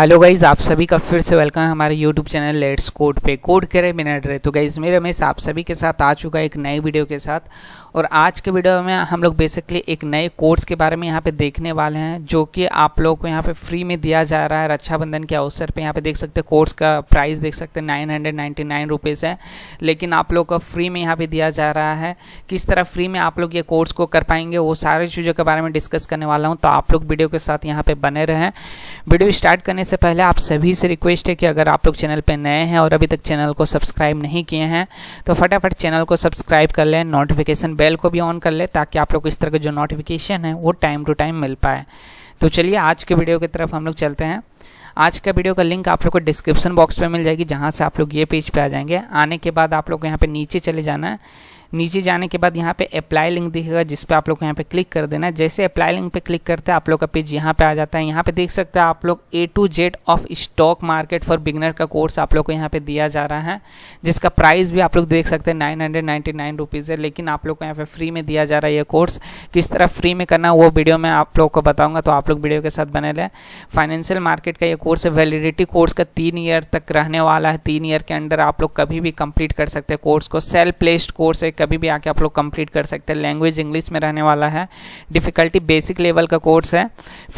hello guys आप सभी का फिर से वेलकम है हमारे यूट्यूब चैनल लेट्स कोड पे कोड करे बिना डरे तो गाइज मेरे रमेश आप सभी के साथ आ चुका है एक नए वीडियो के साथ और आज के वीडियो में हम लोग बेसिकली एक नए कोर्स के बारे में यहाँ पे देखने वाले हैं जो कि आप लोग को यहाँ पे फ्री में दिया जा रहा है रक्षाबंधन के अवसर पर यहाँ पे देख सकते कोर्स का प्राइस देख सकते नाइन हंड्रेड है लेकिन आप लोग का फ्री में यहाँ पर दिया जा रहा है किस तरह फ्री में आप लोग ये कोर्स को कर पाएंगे वो सारे चीज़ों के बारे में डिस्कस करने वाला हूँ तो आप लोग वीडियो के साथ यहाँ पे बने रहें वीडियो स्टार्ट करने से पहले आप सभी से रिक्वेस्ट है कि अगर आप लोग चैनल पर नए हैं और अभी तक चैनल को सब्सक्राइब नहीं किए हैं तो फटाफट चैनल को सब्सक्राइब कर लें नोटिफिकेशन बेल को भी ऑन कर लें ताकि आप लोग को इस तरह के जो नोटिफिकेशन है वो टाइम टू टाइम मिल पाए तो चलिए आज के वीडियो की तरफ हम लोग चलते हैं आज का वीडियो का लिंक आप लोग को डिस्क्रिप्शन बॉक्स में मिल जाएगी जहाँ से आप लोग ये पेज पे आ जाएंगे आने के बाद आप लोग यहाँ पर नीचे चले जाना है नीचे जाने के बाद यहाँ पे अप्लाई लिंक दिखेगा जिस पे आप लोग यहाँ पे क्लिक कर देना है जैसे अप्लाई लिंक पे क्लिक करते हैं आप लोग का पेज यहाँ पे आ जाता है यहाँ पे देख सकते हैं आप लोग A to Z of stock market for beginner का कोर्स आप लोग को यहाँ पे दिया जा रहा है जिसका प्राइस भी आप लोग देख सकते हैं नाइन हंड्रेड नाइन रुपीज़ है लेकिन आप लोग को यहाँ पे फ्री में दिया जा रहा है ये कोर्स किस तरह फ्री में करना वो वीडियो में आप लोग को बताऊंगा तो आप लोग वीडियो के साथ बने रहें फाइनेंशियल मार्केट का ये कोर्स है वैलिडिटी कोर्स का तीन ईयर तक रहने वाला है तीन ईयर के अंडर आप लोग कभी भी कंप्लीट कर सकते हैं कोर्स को सेल्फ प्लेस्ड कोर्स है कभी भी आके आप लोग कंप्लीट कर सकते हैं लैंग्वेज इंग्लिश में रहने वाला है डिफिकल्टी बेसिक लेवल का कोर्स है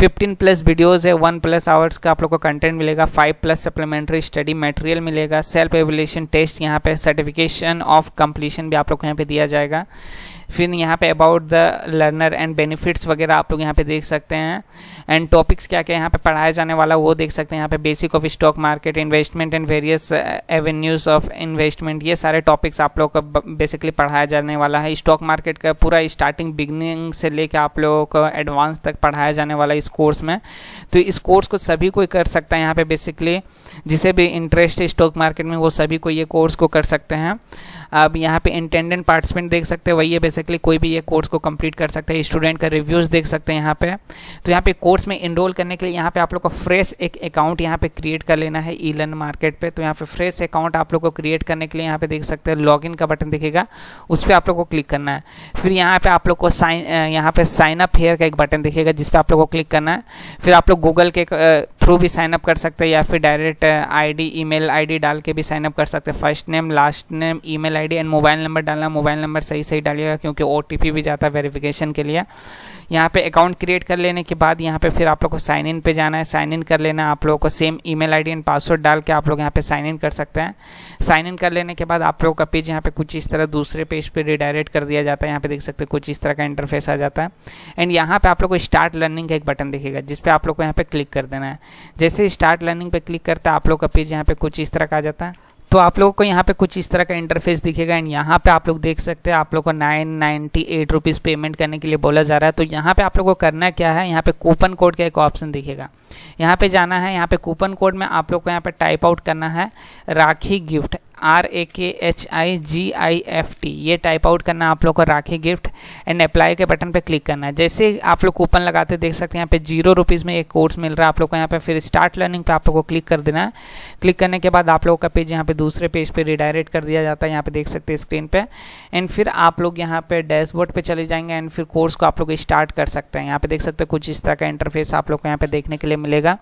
15 प्लस वीडियोस है 1 प्लस आवर्स का आप लोग को कंटेंट मिलेगा 5 प्लस सप्लीमेंट्री स्टडी मटेरियल मिलेगा सेल्फ एवोल्यूशन टेस्ट यहाँ पे सर्टिफिकेशन ऑफ कंप्लीशन भी आप लोग को यहाँ पर दिया जाएगा फिर यहाँ पे about the learner and benefits वगैरह आप लोग यहाँ पे देख सकते हैं एंड टॉपिक्स क्या क्या यहाँ पे पढ़ाया जाने वाला वो देख सकते हैं यहाँ पे basic of stock market investment and various avenues of investment ये सारे टॉपिक्स आप लोग बेसिकली पढ़ा पढ़ाया जाने वाला है स्टॉक मार्केट का पूरा स्टार्टिंग बिगनिंग से लेकर आप लोगों को एडवांस तक पढ़ाया जाने वाला इस कोर्स में तो इस कोर्स को सभी कोई कर सकता है यहाँ पे बेसिकली जिसे भी इंटरेस्ट है स्टॉक मार्केट में वो सभी को ये कोर्स को कर सकते हैं अब यहाँ पे इंटेंडेंट पार्टिसिपेंट देख सकते हैं वही है बेसिकली कोई भी ये कोर्स को कंप्लीट कर सकते हैं स्टूडेंट का रिव्यूज़ देख सकते हैं यहाँ पे तो यहाँ पे कोर्स में इनरोल करने के लिए यहाँ पे आप लोग को फ्रेश एक अकाउंट यहाँ पे क्रिएट कर लेना है ई लर्न मार्केट पे तो यहाँ पे फ्रेश अकाउंट आप लोग को क्रिएट करने के लिए यहाँ पे देख सकते हैं लॉग का बटन दिखेगा उस पर आप लोग को क्लिक करना है फिर यहाँ पे आप लोग को साइन यहाँ पे साइन अप हेयर का एक बटन दिखेगा जिस पर आप लोग को क्लिक करना है फिर आप लोग गूगल के थ्रू भी साइन अप कर सकते हैं या फिर डायरेक्ट आईडी ईमेल आईडी डाल के भी साइन अप कर सकते हैं first name last name email ID and mobile number डालना मोबाइल नंबर सही सही डालिएगा क्योंकि ओ भी जाता है वेरिफिकेशन के लिए यहाँ पे अकाउंट क्रिएट कर लेने के बाद यहाँ पे फिर आप लोग को साइन इन पे जाना है साइन इन कर लेना आप लोगों को same I D and password डाल के आप लोग यहाँ पे साइन इन कर सकते हैं साइन इन कर लेने के बाद आप लोगों का पेज यहाँ पे कुछ इस तरह दूसरे पेज पर रिडायरेक्ट कर दिया जाता है यहाँ पे देख सकते हैं कुछ इस तरह का इंटरफेस आ जाता है एंड यहाँ पे आप लोग को स्टार्ट लर्निंग का एक बटन दिखेगा जिसपे आप लोग को यहाँ पे क्लिक कर देना है जैसे स्टार्ट लर्निंग पे क्लिक करता है आप लोग का पेज यहाँ पे कुछ इस तरह का आ जाता है तो आप लोगों को यहाँ पे कुछ इस तरह का इंटरफेस दिखेगा एंड यहाँ पे आप लोग देख सकते हैं आप लोग को nine ninety eight rupees payment करने के लिए बोला जा रहा है तो यहाँ पे आप लोगों को करना क्या है यहाँ पे कूपन कोड का एक ऑप्शन दिखेगा यहाँ पे जाना है यहाँ पे कूपन कोड में आप लोग को यहाँ पे टाइप आउट करना है राखी gift R A K H I G I F T ये टाइप आउट करना आप लोग को राखी गिफ्ट एंड अप्लाई के बटन पे क्लिक करना है जैसे आप लोग कूपन लगाते देख सकते हैं यहाँ पे जीरो रुपीज़ में एक कोर्स मिल रहा है आप लोग को यहाँ पे फिर स्टार्ट लर्निंग पे आप लोग को क्लिक कर देना है क्लिक करने के बाद आप लोगों का पेज यहाँ पे दूसरे पेज पे रिडायरेक्ट कर दिया जाता है यहाँ पे देख सकते हैं स्क्रीन पे एंड फिर आप लोग यहाँ पे डैशबोर्ड पे चले जाएंगे एंड फिर कोर्स को आप लोग स्टार्ट कर सकते हैं यहाँ पे देख सकते हैं कुछ इस तरह का इंटरफेस आप लोग को यहाँ पे देखने के लिए मिलेगा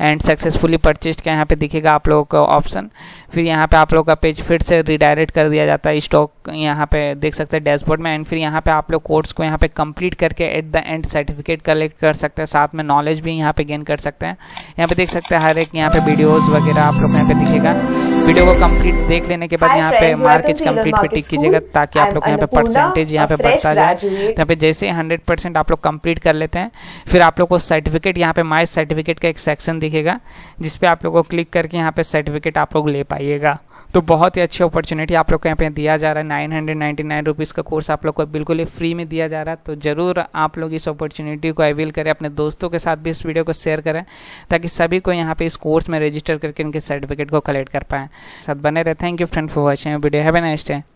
एंड सक्सेसफुली परचेज का यहाँ पे दिखेगा आप लोगों का ऑप्शन फिर यहाँ पे आप लोगों का पेज फिर से रिडायरेक्ट कर दिया जाता है स्टॉक यहाँ पे देख सकते हैं डैशबोर्ड में एंड फिर यहाँ पे आप लोग कोर्स को यहाँ पे कंप्लीट करके at the end certificate collect कर सकते हैं साथ में नॉलेज भी यहाँ पे गेन कर सकते हैं यहाँ पे देख सकते हैं हर एक यहाँ पे वीडियोज़ वगैरह आप लोग यहाँ पे दिखेगा वीडियो को कंप्लीट देख लेने के बाद यहाँ पे मार्केट कंप्लीट पे टिक कीजिएगा ताकि आप लोग यहाँ पे परसेंटेज यहाँ पे बढ़ता जाए यहाँ पे जैसे हंड्रेड परसेंट आप लोग कंप्लीट कर लेते हैं फिर आप लोग को सर्टिफिकेट यहाँ पे माई सर्टिफिकेट का एक सेक्शन दिखेगा जिसपे आप लोग को क्लिक करके यहाँ पे सर्टिफिकेट आप लोग ले पाइएगा तो बहुत ही अच्छी अपॉर्चुनिटी आप लोग को यहाँ पे दिया जा रहा है nine hundred ninety nine rupees का कोर्स आप लोग को बिल्कुल ही फ्री में दिया जा रहा है तो ज़रूर आप लोग इस अपॉर्चुनिटी को अवेल करें अपने दोस्तों के साथ भी इस वीडियो को शेयर करें ताकि सभी को यहाँ पे इस कोर्स में रजिस्टर करके इनके सर्टिफिकेट को कलेक्ट कर पाएँ साथ बने रहे thank you friend for watching video have nicest है